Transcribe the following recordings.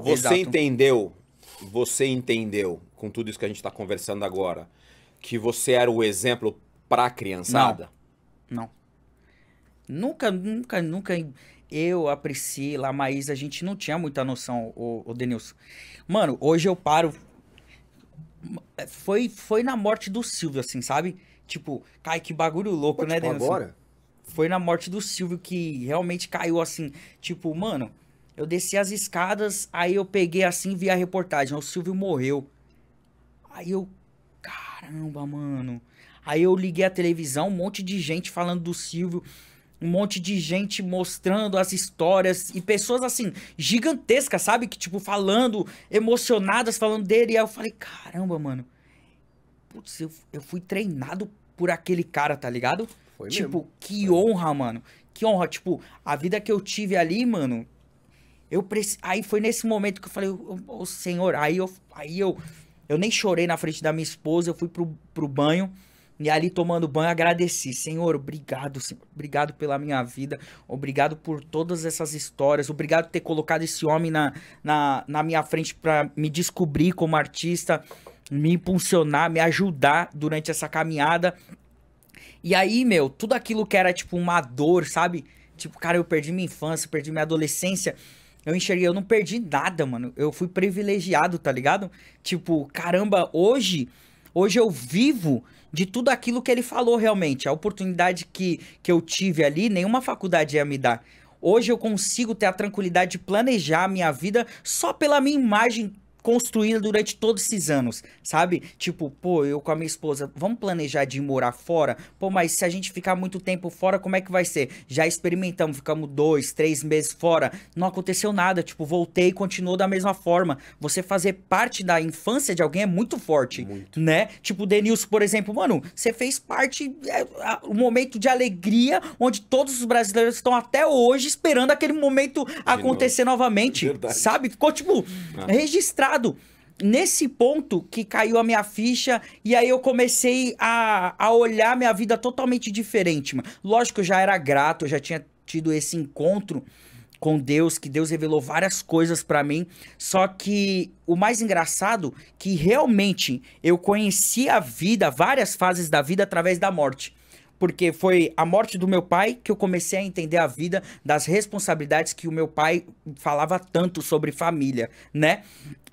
Você Exato. entendeu, você entendeu, com tudo isso que a gente está conversando agora, que você era o exemplo pra criançada? Não. não. Nunca, nunca, nunca. Eu, a Priscila, a Maísa, a gente não tinha muita noção, o, o Denilson. Mano, hoje eu paro. Foi, foi na morte do Silvio, assim, sabe? Tipo, cai que bagulho louco, Pô, né, tipo, Denilson? Agora? Foi na morte do Silvio que realmente caiu assim, tipo, mano, eu desci as escadas, aí eu peguei assim, vi a reportagem, o Silvio morreu. Aí eu, caramba, mano. Aí eu liguei a televisão, um monte de gente falando do Silvio, um monte de gente mostrando as histórias e pessoas assim, gigantescas, sabe? Que tipo, falando, emocionadas, falando dele. E aí eu falei, caramba, mano. Putz, eu, eu fui treinado por aquele cara, tá ligado? Foi tipo, mesmo. que honra, mano. Que honra. Tipo, a vida que eu tive ali, mano, eu preci... Aí foi nesse momento que eu falei, ô oh, senhor, aí eu, aí eu eu nem chorei na frente da minha esposa, eu fui pro, pro banho. E ali tomando banho, agradeci. Senhor, obrigado, senhor, obrigado pela minha vida, obrigado por todas essas histórias, obrigado por ter colocado esse homem na, na, na minha frente para me descobrir como artista, me impulsionar, me ajudar durante essa caminhada. E aí, meu, tudo aquilo que era tipo uma dor, sabe? Tipo, cara, eu perdi minha infância, perdi minha adolescência eu enxerguei, eu não perdi nada, mano. Eu fui privilegiado, tá ligado? Tipo, caramba, hoje, hoje eu vivo de tudo aquilo que ele falou realmente. A oportunidade que, que eu tive ali, nenhuma faculdade ia me dar. Hoje eu consigo ter a tranquilidade de planejar a minha vida só pela minha imagem construída durante todos esses anos, sabe? Tipo, pô, eu com a minha esposa, vamos planejar de morar fora? Pô, mas se a gente ficar muito tempo fora, como é que vai ser? Já experimentamos, ficamos dois, três meses fora, não aconteceu nada, tipo, voltei e continuou da mesma forma. Você fazer parte da infância de alguém é muito forte, muito. né? Tipo, o Denilson, por exemplo, mano, você fez parte, é, um momento de alegria, onde todos os brasileiros estão até hoje esperando aquele momento de acontecer novo. novamente, Verdade. sabe? Ficou, tipo, ah. registrado engraçado, nesse ponto que caiu a minha ficha e aí eu comecei a, a olhar minha vida totalmente diferente, mano. Lógico, eu já era grato, eu já tinha tido esse encontro com Deus, que Deus revelou várias coisas para mim. Só que o mais engraçado que realmente eu conheci a vida, várias fases da vida através da morte porque foi a morte do meu pai que eu comecei a entender a vida das responsabilidades que o meu pai falava tanto sobre família, né?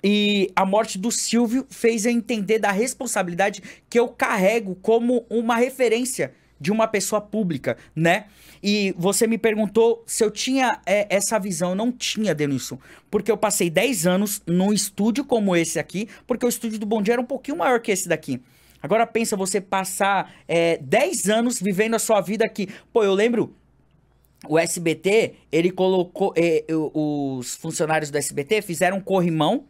E a morte do Silvio fez eu entender da responsabilidade que eu carrego como uma referência de uma pessoa pública, né? E você me perguntou se eu tinha é, essa visão. Eu não tinha, Denilson. Porque eu passei 10 anos num estúdio como esse aqui, porque o estúdio do Bom Dia era um pouquinho maior que esse daqui. Agora pensa você passar é, eh, 10 anos vivendo a sua vida aqui. Pô, eu lembro o SBT, ele colocou. Eh, eh, os funcionários do SBT fizeram um corrimão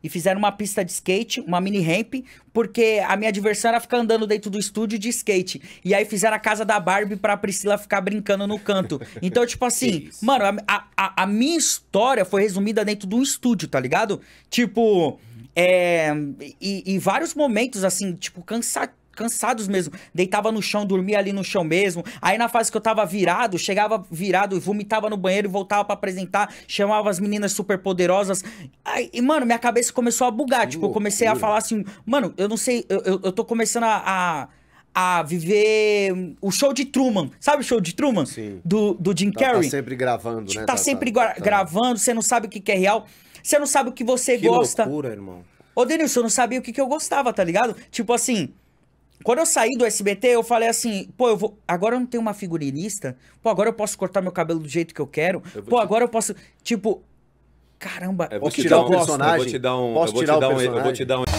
e fizeram uma pista de skate, uma mini ramp, porque a minha diversão era ficar andando dentro do estúdio de skate. E aí fizeram a casa da Barbie pra Priscila ficar brincando no canto. Então, tipo assim, mano, a, a, a minha história foi resumida dentro de um estúdio, tá ligado? Tipo. É, e, e, vários momentos, assim, tipo, cansados mesmo. Deitava no chão, dormia ali no chão mesmo. Aí na fase que eu tava virado, chegava virado, vomitava no banheiro e voltava para apresentar, chamava as meninas super poderosas. Aí, e, mano, minha cabeça começou a bugar. Que tipo, eu comecei a falar assim, mano, eu não sei, eu, eu, eu tô começando a, a a viver o show de Truman. Sabe o show de Truman? Sim. Do, do Jim Carrey? Tá, tá sempre gravando, tipo, né? Tá, tá sempre tá. tá, gravando, você não sabe o que, é real, você não sabe o que você que gosta. Que loucura, irmão. Ô, Denilson, eu não sabia o que, que eu gostava, tá ligado? Tipo assim, quando eu saí do SBT, eu falei assim, pô, eu vou. Agora eu não tenho uma figurinista. Pô, agora eu posso cortar meu cabelo do jeito que eu quero. Eu pô, agora eu posso. Tipo, caramba, eu vou o que, tirar que eu um gosto? Personagem. Eu vou te dar um. Posso eu vou tirar te dar um, personagem? Eu vou te dar um.